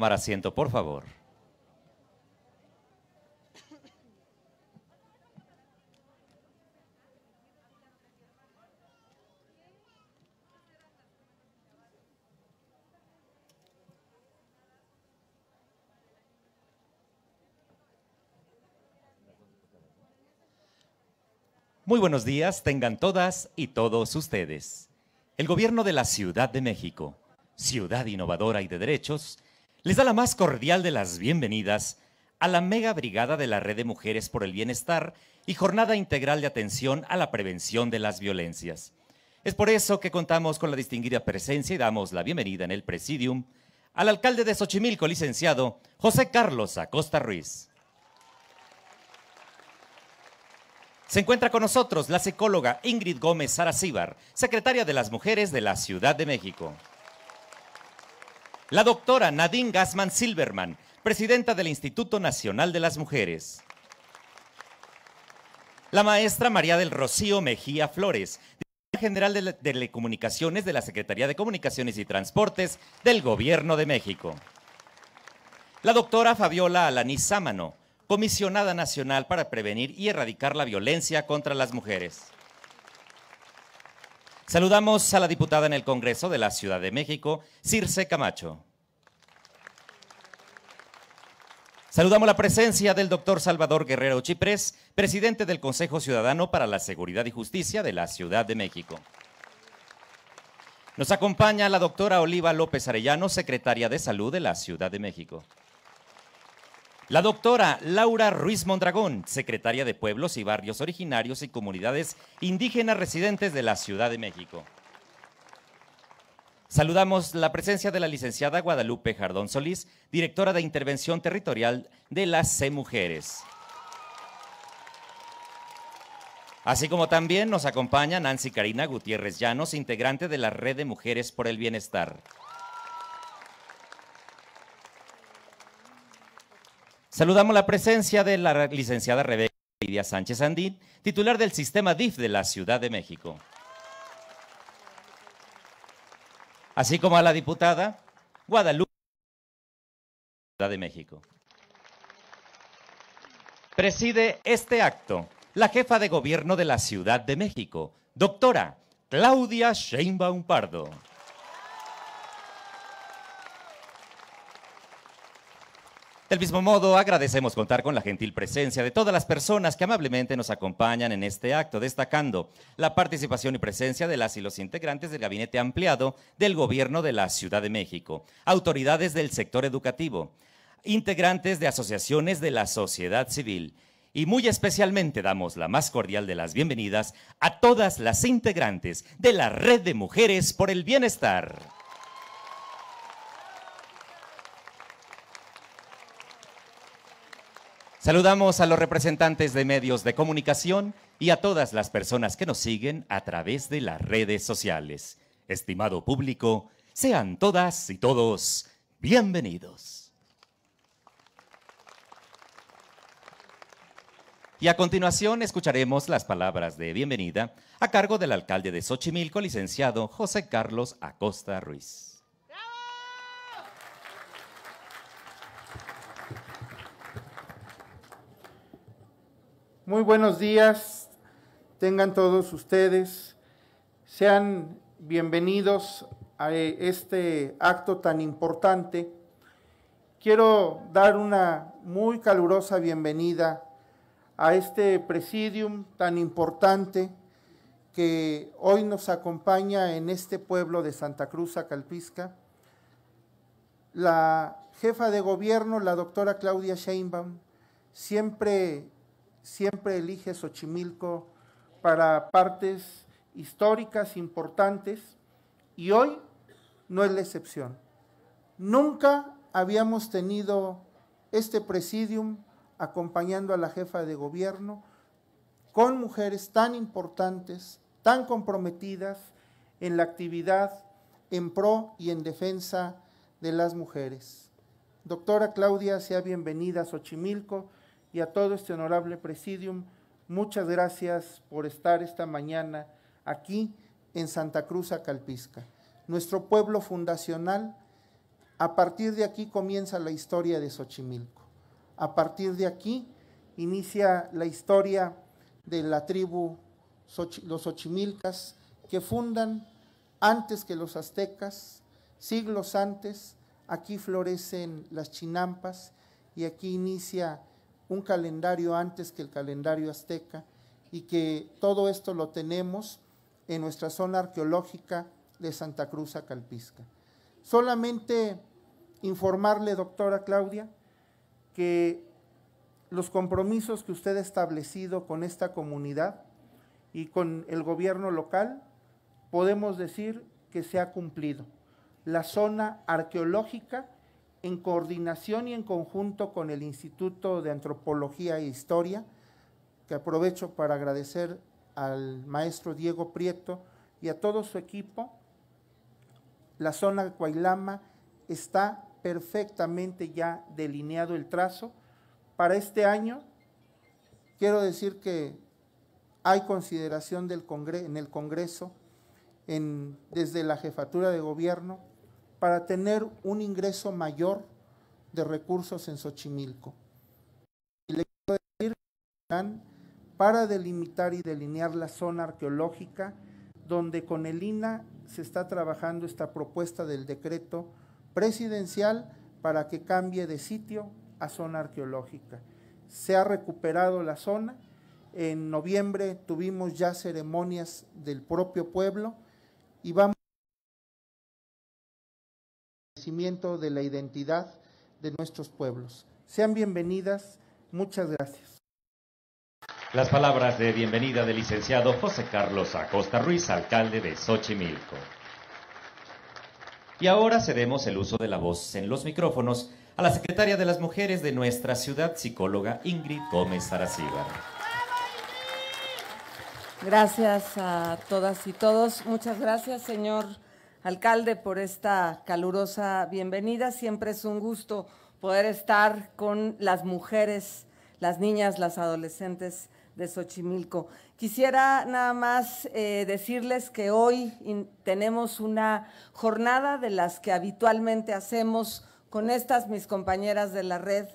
Tomar asiento, por favor. Muy buenos días, tengan todas y todos ustedes. El gobierno de la Ciudad de México, ciudad innovadora y de derechos, les da la más cordial de las bienvenidas a la mega brigada de la Red de Mujeres por el Bienestar y Jornada Integral de Atención a la Prevención de las Violencias. Es por eso que contamos con la distinguida presencia y damos la bienvenida en el presidium al alcalde de Xochimilco, licenciado José Carlos Acosta Ruiz. Se encuentra con nosotros la psicóloga Ingrid Gómez Saracíbar, secretaria de las Mujeres de la Ciudad de México la doctora Nadine Gassman Silverman, presidenta del Instituto Nacional de las Mujeres. La maestra María del Rocío Mejía Flores, directora general de Telecomunicaciones de la Secretaría de Comunicaciones y Transportes del Gobierno de México. La doctora Fabiola Alaniz Sámano, comisionada nacional para prevenir y erradicar la violencia contra las mujeres. Saludamos a la diputada en el Congreso de la Ciudad de México, Circe Camacho. Saludamos la presencia del doctor Salvador Guerrero Chiprés, presidente del Consejo Ciudadano para la Seguridad y Justicia de la Ciudad de México. Nos acompaña la doctora Oliva López Arellano, secretaria de Salud de la Ciudad de México. La doctora Laura Ruiz Mondragón, secretaria de Pueblos y Barrios Originarios y Comunidades Indígenas Residentes de la Ciudad de México. Saludamos la presencia de la licenciada Guadalupe Jardón Solís, directora de Intervención Territorial de las C Mujeres. Así como también nos acompaña Nancy Karina Gutiérrez Llanos, integrante de la Red de Mujeres por el Bienestar. Saludamos la presencia de la licenciada Rebeca Lidia Sánchez Andín, titular del sistema DIF de la Ciudad de México. Así como a la diputada Guadalupe Ciudad de México. Preside este acto la jefa de gobierno de la Ciudad de México, doctora Claudia Sheinbaum Pardo. Del mismo modo, agradecemos contar con la gentil presencia de todas las personas que amablemente nos acompañan en este acto, destacando la participación y presencia de las y los integrantes del Gabinete Ampliado del Gobierno de la Ciudad de México, autoridades del sector educativo, integrantes de asociaciones de la sociedad civil, y muy especialmente damos la más cordial de las bienvenidas a todas las integrantes de la Red de Mujeres por el Bienestar. Saludamos a los representantes de medios de comunicación y a todas las personas que nos siguen a través de las redes sociales. Estimado público, sean todas y todos bienvenidos. Y a continuación escucharemos las palabras de bienvenida a cargo del alcalde de Xochimilco, licenciado José Carlos Acosta Ruiz. Muy buenos días, tengan todos ustedes. Sean bienvenidos a eh, este acto tan importante. Quiero dar una muy calurosa bienvenida a este presidium tan importante que hoy nos acompaña en este pueblo de Santa Cruz, Acalpisca, la jefa de gobierno, la doctora Claudia Sheinbaum, siempre siempre elige Xochimilco para partes históricas importantes y hoy no es la excepción. Nunca habíamos tenido este presidium acompañando a la jefa de gobierno con mujeres tan importantes, tan comprometidas en la actividad en pro y en defensa de las mujeres. Doctora Claudia, sea bienvenida a Xochimilco y a todo este honorable presidium, muchas gracias por estar esta mañana aquí en Santa Cruz Acalpisca, nuestro pueblo fundacional. A partir de aquí comienza la historia de Xochimilco. A partir de aquí inicia la historia de la tribu los Xochimilcas que fundan antes que los aztecas, siglos antes, aquí florecen las chinampas y aquí inicia un calendario antes que el calendario azteca y que todo esto lo tenemos en nuestra zona arqueológica de Santa Cruz a Calpisca. Solamente informarle, doctora Claudia, que los compromisos que usted ha establecido con esta comunidad y con el gobierno local, podemos decir que se ha cumplido. La zona arqueológica en coordinación y en conjunto con el Instituto de Antropología e Historia, que aprovecho para agradecer al maestro Diego Prieto y a todo su equipo, la zona de Coailama está perfectamente ya delineado el trazo. Para este año, quiero decir que hay consideración del en el Congreso, desde la jefatura de gobierno, para tener un ingreso mayor de recursos en Xochimilco. Y le quiero decir que para delimitar y delinear la zona arqueológica donde con el INA se está trabajando esta propuesta del decreto presidencial para que cambie de sitio a zona arqueológica. Se ha recuperado la zona. En noviembre tuvimos ya ceremonias del propio pueblo y vamos de la identidad de nuestros pueblos. Sean bienvenidas, muchas gracias. Las palabras de bienvenida del licenciado José Carlos Acosta Ruiz, alcalde de Xochimilco. Y ahora cedemos el uso de la voz en los micrófonos a la secretaria de las mujeres de nuestra ciudad, psicóloga Ingrid Gómez Aracíbar. Gracias a todas y todos. Muchas gracias, señor alcalde, por esta calurosa bienvenida. Siempre es un gusto poder estar con las mujeres, las niñas, las adolescentes de Xochimilco. Quisiera nada más eh, decirles que hoy tenemos una jornada de las que habitualmente hacemos con estas mis compañeras de la red.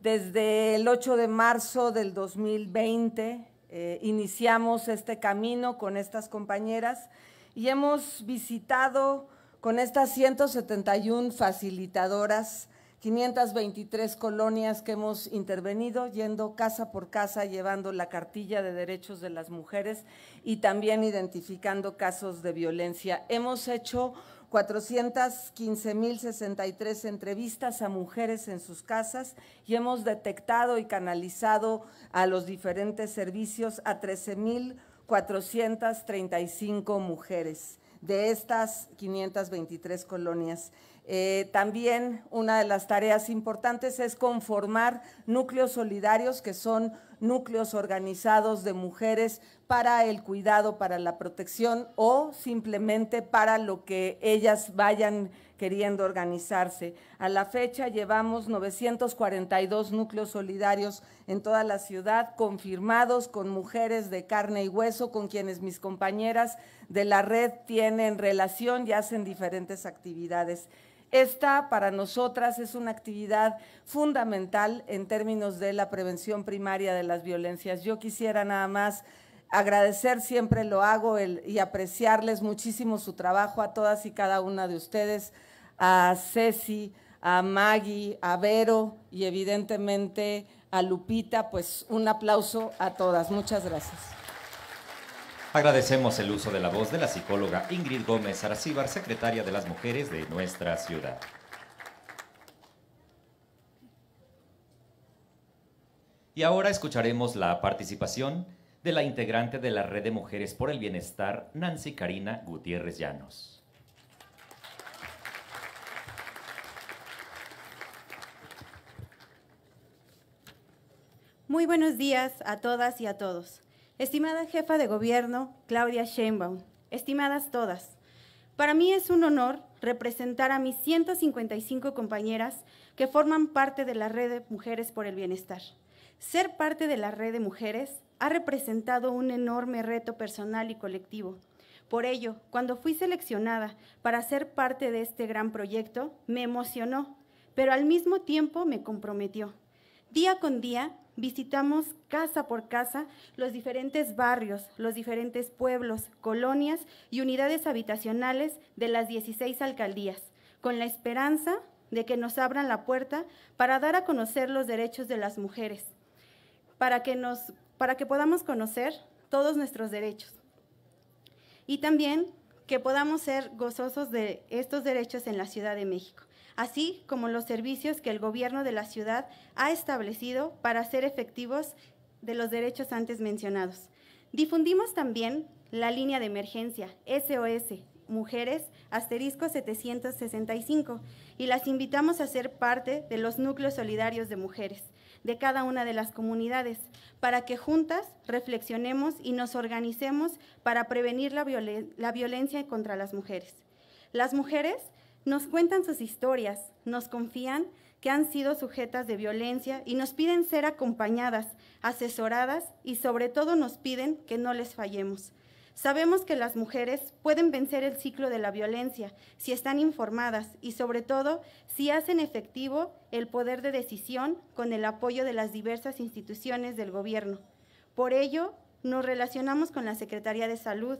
Desde el 8 de marzo del 2020 eh, iniciamos este camino con estas compañeras y hemos visitado con estas 171 facilitadoras 523 colonias que hemos intervenido, yendo casa por casa, llevando la cartilla de derechos de las mujeres y también identificando casos de violencia. Hemos hecho 415.063 entrevistas a mujeres en sus casas y hemos detectado y canalizado a los diferentes servicios a 13.000 435 mujeres de estas 523 colonias. Eh, también una de las tareas importantes es conformar núcleos solidarios, que son núcleos organizados de mujeres para el cuidado, para la protección o simplemente para lo que ellas vayan queriendo organizarse. A la fecha llevamos 942 núcleos solidarios en toda la ciudad, confirmados con mujeres de carne y hueso, con quienes mis compañeras de la red tienen relación y hacen diferentes actividades. Esta para nosotras es una actividad fundamental en términos de la prevención primaria de las violencias. Yo quisiera nada más agradecer siempre lo hago y apreciarles muchísimo su trabajo a todas y cada una de ustedes, a Ceci, a Maggie, a Vero y evidentemente a Lupita, pues un aplauso a todas. Muchas gracias. Agradecemos el uso de la voz de la psicóloga Ingrid Gómez Aracíbar, secretaria de las mujeres de nuestra ciudad. Y ahora escucharemos la participación de la integrante de la Red de Mujeres por el Bienestar, Nancy Karina Gutiérrez Llanos. Muy buenos días a todas y a todos. Estimada jefa de gobierno, Claudia Sheinbaum, estimadas todas, para mí es un honor representar a mis 155 compañeras que forman parte de la red de Mujeres por el Bienestar. Ser parte de la red de mujeres ha representado un enorme reto personal y colectivo. Por ello, cuando fui seleccionada para ser parte de este gran proyecto, me emocionó, pero al mismo tiempo me comprometió. Día con día visitamos casa por casa los diferentes barrios, los diferentes pueblos, colonias y unidades habitacionales de las 16 alcaldías, con la esperanza de que nos abran la puerta para dar a conocer los derechos de las mujeres, para que, nos, para que podamos conocer todos nuestros derechos. Y también que podamos ser gozosos de estos derechos en la Ciudad de México, así como los servicios que el gobierno de la ciudad ha establecido para ser efectivos de los derechos antes mencionados. Difundimos también la línea de emergencia, SOS, mujeres asterisco 765 y las invitamos a ser parte de los núcleos solidarios de mujeres de cada una de las comunidades para que juntas reflexionemos y nos organicemos para prevenir la, la violencia contra las mujeres. Las mujeres nos cuentan sus historias, nos confían que han sido sujetas de violencia y nos piden ser acompañadas, asesoradas y sobre todo nos piden que no les fallemos. Sabemos que las mujeres pueden vencer el ciclo de la violencia si están informadas y sobre todo si hacen efectivo el poder de decisión con el apoyo de las diversas instituciones del gobierno. Por ello, nos relacionamos con la Secretaría de Salud,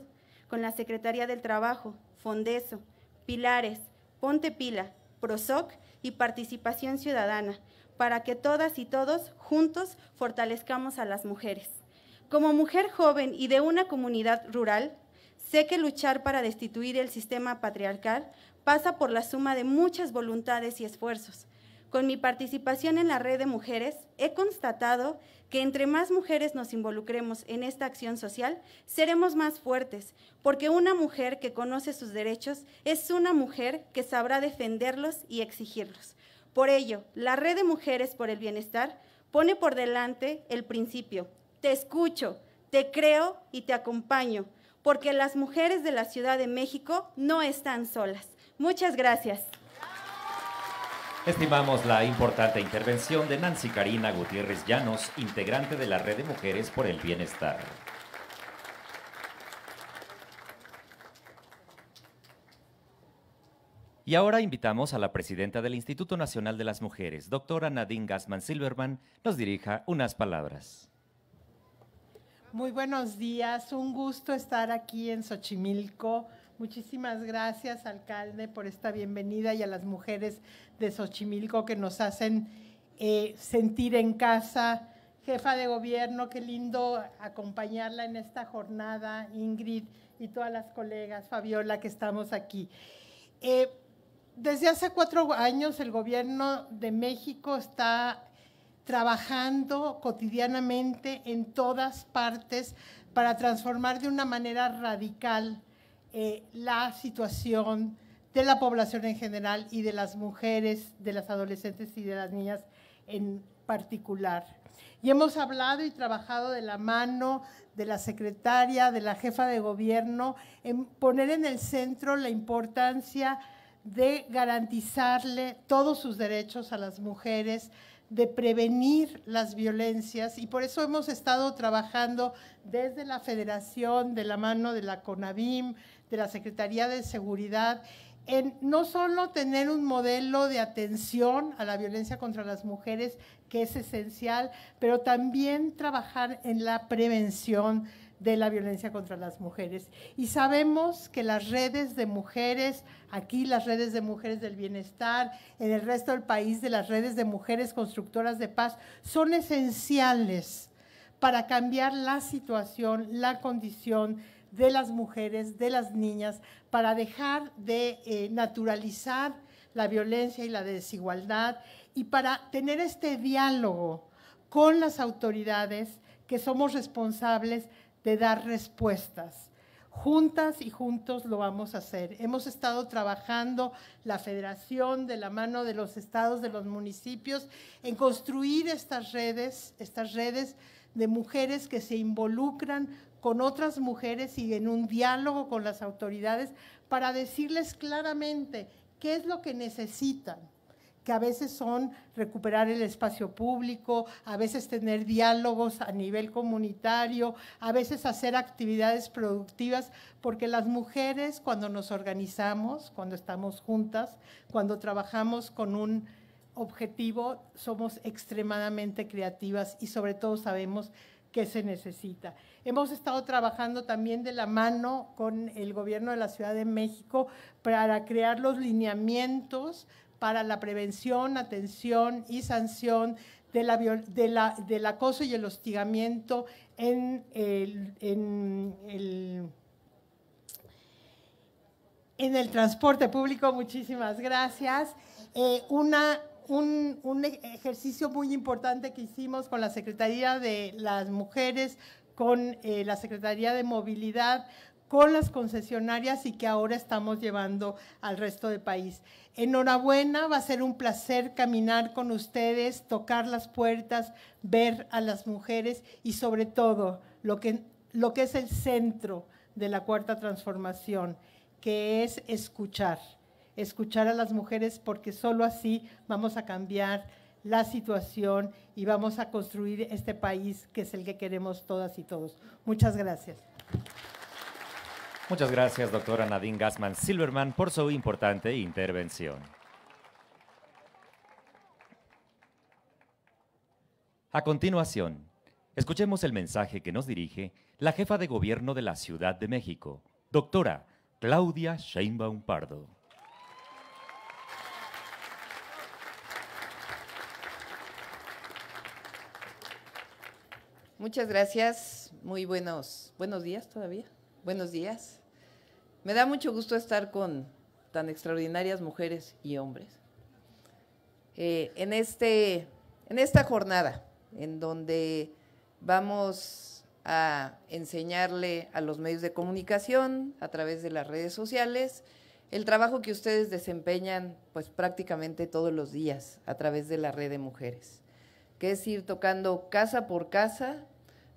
con la Secretaría del Trabajo, Fondeso, Pilares, Ponte Pila, PROSOC y Participación Ciudadana, para que todas y todos juntos fortalezcamos a las mujeres. Como mujer joven y de una comunidad rural, sé que luchar para destituir el sistema patriarcal pasa por la suma de muchas voluntades y esfuerzos. Con mi participación en la red de mujeres, he constatado que entre más mujeres nos involucremos en esta acción social, seremos más fuertes, porque una mujer que conoce sus derechos es una mujer que sabrá defenderlos y exigirlos. Por ello, la red de mujeres por el bienestar pone por delante el principio te escucho, te creo y te acompaño, porque las mujeres de la Ciudad de México no están solas. Muchas gracias. Estimamos la importante intervención de Nancy Karina Gutiérrez Llanos, integrante de la Red de Mujeres por el Bienestar. Y ahora invitamos a la presidenta del Instituto Nacional de las Mujeres, doctora Nadine Gasman Silverman, nos dirija unas palabras. Muy buenos días, un gusto estar aquí en Xochimilco. Muchísimas gracias, alcalde, por esta bienvenida y a las mujeres de Xochimilco que nos hacen eh, sentir en casa. Jefa de gobierno, qué lindo acompañarla en esta jornada, Ingrid y todas las colegas, Fabiola, que estamos aquí. Eh, desde hace cuatro años el gobierno de México está trabajando cotidianamente en todas partes para transformar de una manera radical eh, la situación de la población en general y de las mujeres, de las adolescentes y de las niñas en particular. Y hemos hablado y trabajado de la mano de la secretaria, de la jefa de gobierno, en poner en el centro la importancia de garantizarle todos sus derechos a las mujeres, de prevenir las violencias y por eso hemos estado trabajando desde la federación, de la mano de la CONAVIM, de la Secretaría de Seguridad, en no solo tener un modelo de atención a la violencia contra las mujeres, que es esencial, pero también trabajar en la prevención de la violencia contra las mujeres. Y sabemos que las redes de mujeres, aquí las redes de mujeres del bienestar, en el resto del país de las redes de mujeres constructoras de paz, son esenciales para cambiar la situación, la condición de las mujeres, de las niñas, para dejar de eh, naturalizar la violencia y la desigualdad y para tener este diálogo con las autoridades que somos responsables de dar respuestas. Juntas y juntos lo vamos a hacer. Hemos estado trabajando la federación de la mano de los estados, de los municipios, en construir estas redes, estas redes de mujeres que se involucran con otras mujeres y en un diálogo con las autoridades para decirles claramente qué es lo que necesitan que a veces son recuperar el espacio público, a veces tener diálogos a nivel comunitario, a veces hacer actividades productivas, porque las mujeres cuando nos organizamos, cuando estamos juntas, cuando trabajamos con un objetivo, somos extremadamente creativas y sobre todo sabemos que se necesita. Hemos estado trabajando también de la mano con el gobierno de la Ciudad de México para crear los lineamientos para la prevención, atención y sanción de del acoso y el hostigamiento en el, en el, transporte público. Muchísimas gracias. Eh, un, ejercicio muy importante que hicimos con la Secretaría de las Mujeres, con eh, la Secretaría de Movilidad, con las concesionarias y que ahora estamos llevando al resto del país. Enhorabuena, va a ser un placer caminar con ustedes, tocar las puertas, ver a las mujeres y sobre todo lo que, es el centro de la cuarta transformación, que es escuchar, escuchar a las mujeres porque solo así vamos a cambiar la situación y vamos a construir este país que es el que queremos todas y todos. Muchas gracias. Muchas gracias, doctora Nadine Gassman Silverman, por su importante intervención. A continuación, escuchemos el mensaje que nos dirige la jefa de gobierno de la Ciudad de México, doctora Claudia Sheinbaum Pardo. Muchas gracias, muy buenos, buenos días todavía buenos días. Me da mucho gusto estar con tan extraordinarias mujeres y hombres. Eh, en, este, en esta jornada, en donde vamos a enseñarle a los medios de comunicación, a través de las redes sociales, el trabajo que ustedes desempeñan pues prácticamente todos los días a través de la red de mujeres, que es ir tocando casa por casa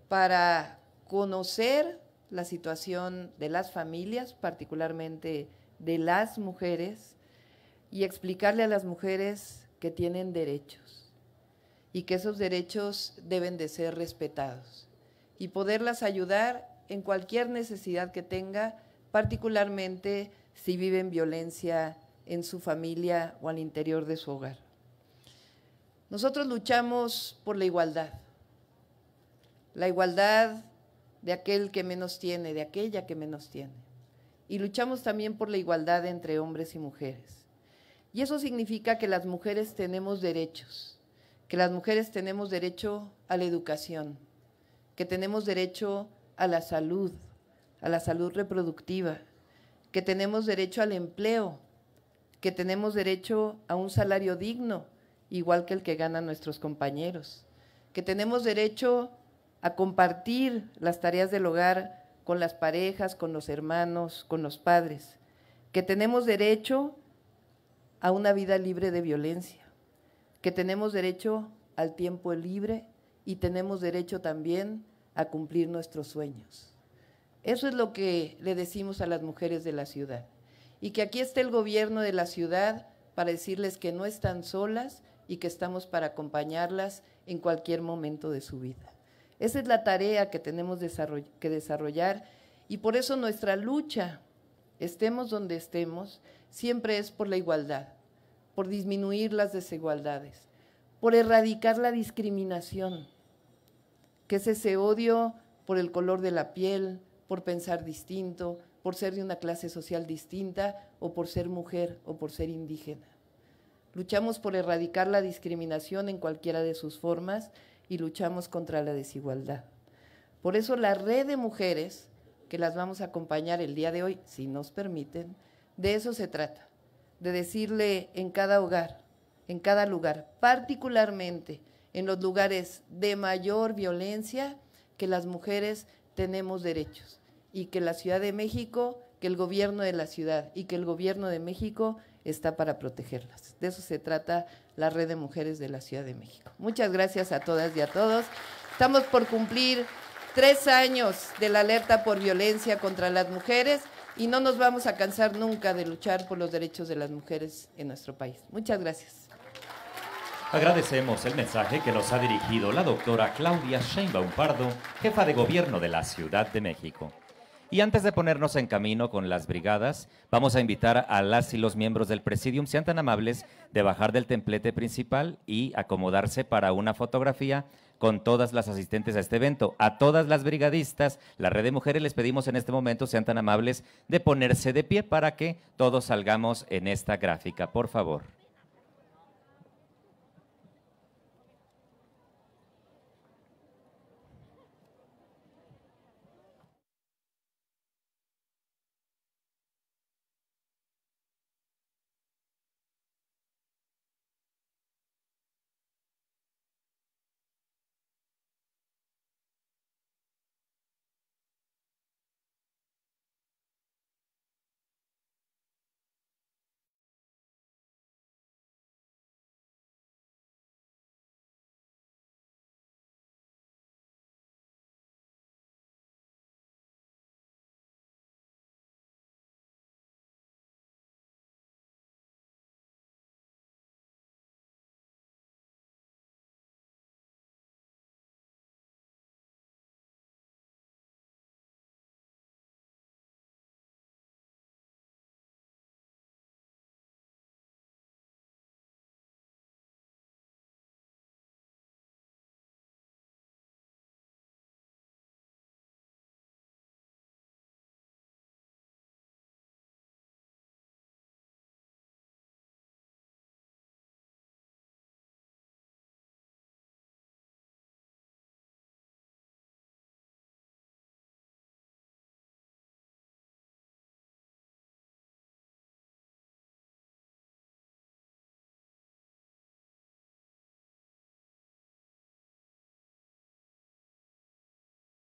para conocer la situación de las familias, particularmente de las mujeres, y explicarle a las mujeres que tienen derechos y que esos derechos deben de ser respetados y poderlas ayudar en cualquier necesidad que tenga, particularmente si viven violencia en su familia o al interior de su hogar. Nosotros luchamos por la igualdad, la igualdad de aquel que menos tiene, de aquella que menos tiene. Y luchamos también por la igualdad entre hombres y mujeres. Y eso significa que las mujeres tenemos derechos, que las mujeres tenemos derecho a la educación, que tenemos derecho a la salud, a la salud reproductiva, que tenemos derecho al empleo, que tenemos derecho a un salario digno, igual que el que ganan nuestros compañeros, que tenemos derecho a compartir las tareas del hogar con las parejas, con los hermanos, con los padres, que tenemos derecho a una vida libre de violencia, que tenemos derecho al tiempo libre y tenemos derecho también a cumplir nuestros sueños. Eso es lo que le decimos a las mujeres de la ciudad. Y que aquí esté el gobierno de la ciudad para decirles que no están solas y que estamos para acompañarlas en cualquier momento de su vida. Esa es la tarea que tenemos que desarrollar y por eso nuestra lucha, estemos donde estemos, siempre es por la igualdad, por disminuir las desigualdades, por erradicar la discriminación, que es ese odio por el color de la piel, por pensar distinto, por ser de una clase social distinta o por ser mujer o por ser indígena. Luchamos por erradicar la discriminación en cualquiera de sus formas y luchamos contra la desigualdad. Por eso la red de mujeres, que las vamos a acompañar el día de hoy, si nos permiten, de eso se trata, de decirle en cada hogar, en cada lugar, particularmente en los lugares de mayor violencia, que las mujeres tenemos derechos y que la Ciudad de México que el gobierno de la ciudad y que el gobierno de México está para protegerlas. De eso se trata la red de mujeres de la Ciudad de México. Muchas gracias a todas y a todos. Estamos por cumplir tres años de la alerta por violencia contra las mujeres y no nos vamos a cansar nunca de luchar por los derechos de las mujeres en nuestro país. Muchas gracias. Agradecemos el mensaje que nos ha dirigido la doctora Claudia Sheinbaum Pardo, jefa de gobierno de la Ciudad de México. Y antes de ponernos en camino con las brigadas, vamos a invitar a las y los miembros del Presidium, sean tan amables, de bajar del templete principal y acomodarse para una fotografía con todas las asistentes a este evento. A todas las brigadistas, la red de mujeres, les pedimos en este momento, sean tan amables, de ponerse de pie para que todos salgamos en esta gráfica, por favor.